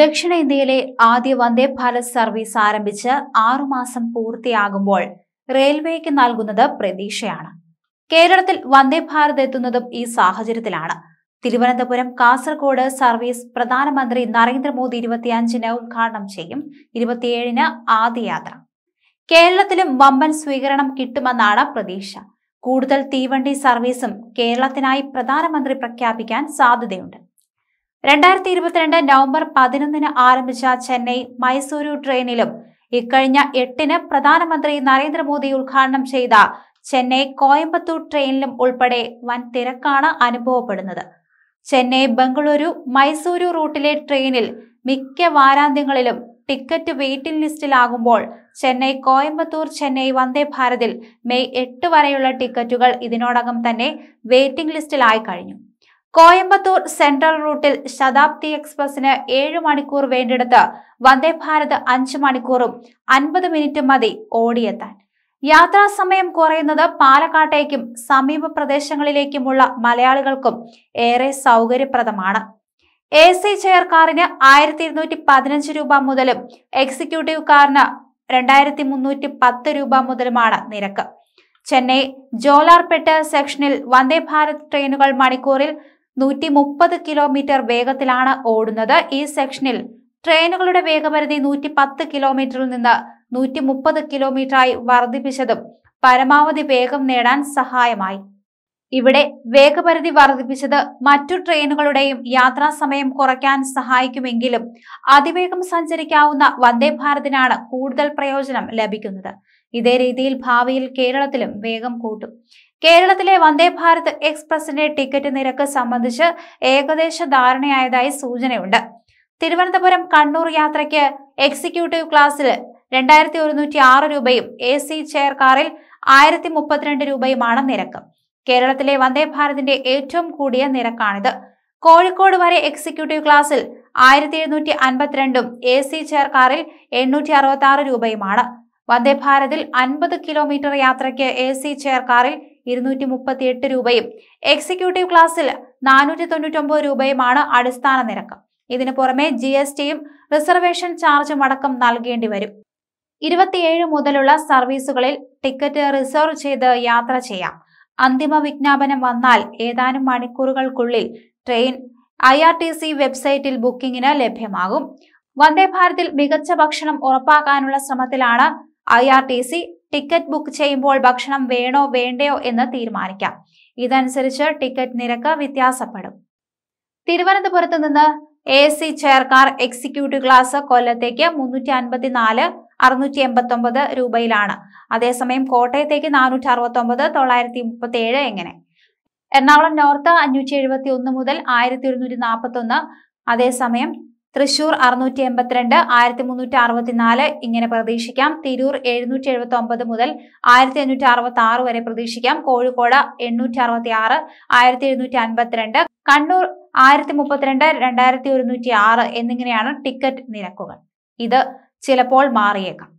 ദക്ഷിണേന്ത്യയിലെ ആദ്യ വന്ദേ ഭാരത് സർവീസ് ആരംഭിച്ച് ആറുമാസം പൂർത്തിയാകുമ്പോൾ റെയിൽവേക്ക് നൽകുന്നത് പ്രതീക്ഷയാണ് കേരളത്തിൽ വന്ദേ ഭാരത് എത്തുന്നതും ഈ സാഹചര്യത്തിലാണ് തിരുവനന്തപുരം കാസർഗോഡ് സർവീസ് പ്രധാനമന്ത്രി നരേന്ദ്രമോദി ഇരുപത്തിയഞ്ചിന് ഉദ്ഘാടനം ചെയ്യും ഇരുപത്തിയേഴിന് ആദ്യയാത്ര കേരളത്തിലും വമ്പൻ സ്വീകരണം കിട്ടുമെന്നാണ് പ്രതീക്ഷ കൂടുതൽ തീവണ്ടി സർവീസും കേരളത്തിനായി പ്രധാനമന്ത്രി പ്രഖ്യാപിക്കാൻ സാധ്യതയുണ്ട് രണ്ടായിരത്തി ഇരുപത്തിരണ്ട് നവംബർ പതിനൊന്നിന് ആരംഭിച്ച ചെന്നൈ മൈസൂരു ട്രെയിനിലും ഇക്കഴിഞ്ഞ എട്ടിന് പ്രധാനമന്ത്രി നരേന്ദ്രമോദി ഉദ്ഘാടനം ചെയ്ത ചെന്നൈ കോയമ്പത്തൂർ ട്രെയിനിലും ഉൾപ്പെടെ വൻ തിരക്കാണ് അനുഭവപ്പെടുന്നത് ചെന്നൈ ബംഗളൂരു മൈസൂരു റൂട്ടിലെ ട്രെയിനിൽ മിക്ക വാരാന്ത്യങ്ങളിലും ടിക്കറ്റ് വെയിറ്റിംഗ് ലിസ്റ്റിലാകുമ്പോൾ ചെന്നൈ കോയമ്പത്തൂർ ചെന്നൈ വന്ദേ ഭാരതിൽ മെയ് എട്ട് വരെയുള്ള ടിക്കറ്റുകൾ ഇതിനോടകം തന്നെ വെയിറ്റിംഗ് ലിസ്റ്റിലായി കഴിഞ്ഞു കോയമ്പത്തൂർ സെൻട്രൽ റൂട്ടിൽ ശതാബ്ദി എക്സ്പ്രസിന് ഏഴ് മണിക്കൂർ വേണ്ടിടത്ത് വന്ദേ ഭാരത് അഞ്ച് മണിക്കൂറും അൻപത് മിനിറ്റും മതി ഓടിയെത്താൻ യാത്രാ സമയം കുറയുന്നത് പാലക്കാട്ടേക്കും സമീപ പ്രദേശങ്ങളിലേക്കുമുള്ള മലയാളികൾക്കും ഏറെ സൗകര്യപ്രദമാണ് എ സി ചെയർ കാറിന് ആയിരത്തി ഇരുന്നൂറ്റി പതിനഞ്ച് രൂപ മുതലും എക്സിക്യൂട്ടീവ് കാറിന് രണ്ടായിരത്തി മുന്നൂറ്റി പത്ത് രൂപ മുതലുമാണ് നിരക്ക് ചെന്നൈ ജോലാർപെട്ട് സെക്ഷനിൽ വന്ദേ ഭാരത് ട്രെയിനുകൾ മണിക്കൂറിൽ നൂറ്റി മുപ്പത് കിലോമീറ്റർ വേഗത്തിലാണ് ഓടുന്നത് ഈ സെക്ഷനിൽ ട്രെയിനുകളുടെ വേഗപരിധി നൂറ്റി പത്ത് കിലോമീറ്ററിൽ നിന്ന് നൂറ്റി മുപ്പത് കിലോമീറ്ററായി വർദ്ധിപ്പിച്ചതും പരമാവധി വേഗം നേടാൻ സഹായമായി ഇവിടെ വേഗപരിധി വർദ്ധിപ്പിച്ചത് മറ്റു ട്രെയിനുകളുടെയും യാത്രാ സമയം കുറയ്ക്കാൻ സഹായിക്കുമെങ്കിലും അതിവേഗം സഞ്ചരിക്കാവുന്ന വന്ദേ ഭാരതിനാണ് കൂടുതൽ പ്രയോജനം ലഭിക്കുന്നത് ഇതേ രീതിയിൽ ഭാവിയിൽ കേരളത്തിലും വേഗം കൂട്ടും കേരളത്തിലെ വന്ദേ ഭാരത് എക്സ്പ്രസിന്റെ ടിക്കറ്റ് നിരക്ക് സംബന്ധിച്ച് ഏകദേശ ധാരണയായതായി സൂചനയുണ്ട് തിരുവനന്തപുരം കണ്ണൂർ യാത്രയ്ക്ക് എക്സിക്യൂട്ടീവ് ക്ലാസ്സിൽ രണ്ടായിരത്തി ഒരുന്നൂറ്റി ആറ് രൂപയും എ സി ചെയർ കാറിൽ ആയിരത്തി മുപ്പത്തിരണ്ട് രൂപയുമാണ് നിരക്ക് കേരളത്തിലെ വന്ദേ ഭാരതിന്റെ ഏറ്റവും കൂടിയ നിരക്കാണിത് കോഴിക്കോട് വരെ എക്സിക്യൂട്ടീവ് ക്ലാസ്സിൽ ആയിരത്തി എഴുന്നൂറ്റി അൻപത്തിരണ്ടും എ സി ചെയർ കാറിൽ എണ്ണൂറ്റി അറുപത്തി ആറ് രൂപയുമാണ് വന്ദേ ഭാരതിൽ അൻപത് കിലോമീറ്റർ യാത്രയ്ക്ക് എ സി ചെയർ കാറിൽ ഇരുന്നൂറ്റി മുപ്പത്തി എട്ട് രൂപയും എക്സിക്യൂട്ടീവ് ക്ലാസ്സിൽ നാനൂറ്റി തൊണ്ണൂറ്റൊമ്പത് രൂപയുമാണ് അടിസ്ഥാന നിരക്ക് ഇതിനു പുറമെ ജി എസ് ടിയും റിസർവേഷൻ ചാർജും അടക്കം നൽകേണ്ടി വരും ഇരുപത്തിയേഴ് മുതലുള്ള സർവീസുകളിൽ ടിക്കറ്റ് റിസർവ് ചെയ്ത് യാത്ര ചെയ്യാം അന്തിമ വിജ്ഞാപനം വന്നാൽ ഏതാനും മണിക്കൂറുകൾക്കുള്ളിൽ train I R T C വെബ്സൈറ്റിൽ ബുക്കിംഗിന് ലഭ്യമാകും വന്ദേ ഭാരതിൽ മികച്ച ഭക്ഷണം ഉറപ്പാക്കാനുള്ള ശ്രമത്തിലാണ് I R T C ticket book ചെയ്യുമ്പോൾ ഭക്ഷണം വേണോ വേണ്ടയോ എന്ന് തീരുമാനിക്കാം ഇതനുസരിച്ച് ടിക്കറ്റ് നിരക്ക് വ്യത്യാസപ്പെടും തിരുവനന്തപുരത്ത് നിന്ന് A C chair executive class കൊല്ലത്തേക്ക് മുന്നൂറ്റി അൻപത്തിനാല് അറുന്നൂറ്റി എൺപത്തി ഒമ്പത് രൂപയിലാണ് അതേസമയം കോട്ടയത്തേക്ക് നാനൂറ്റി അറുപത്തി ഒമ്പത് തൊള്ളായിരത്തി മുപ്പത്തി ഏഴ് എങ്ങനെ എറണാകുളം നോർത്ത് അഞ്ഞൂറ്റി എഴുപത്തി ഒന്ന് മുതൽ ആയിരത്തി ഒരുന്നൂറ്റി നാൽപ്പത്തി ഒന്ന് അതേസമയം തൃശൂർ അറുന്നൂറ്റി എൺപത്തിരണ്ട് ആയിരത്തി മുന്നൂറ്റി അറുപത്തിനാല് ഇങ്ങനെ പ്രതീക്ഷിക്കാം തിരൂർ എഴുന്നൂറ്റി എഴുപത്തി ഒമ്പത് മുതൽ ആയിരത്തി എണ്ണൂറ്റി അറുപത്തി ആറ് വരെ പ്രതീക്ഷിക്കാം കോഴിക്കോട് എണ്ണൂറ്റി അറുപത്തി ആറ് ആയിരത്തി എഴുന്നൂറ്റി അൻപത്തിരണ്ട് കണ്ണൂർ ആയിരത്തി മുപ്പത്തിരണ്ട് രണ്ടായിരത്തി ഒരുന്നൂറ്റി ആറ് എന്നിങ്ങനെയാണ് ടിക്കറ്റ് നിരക്കുകൾ ഇത് ചിലപ്പോൾ മാറിയേക്കാം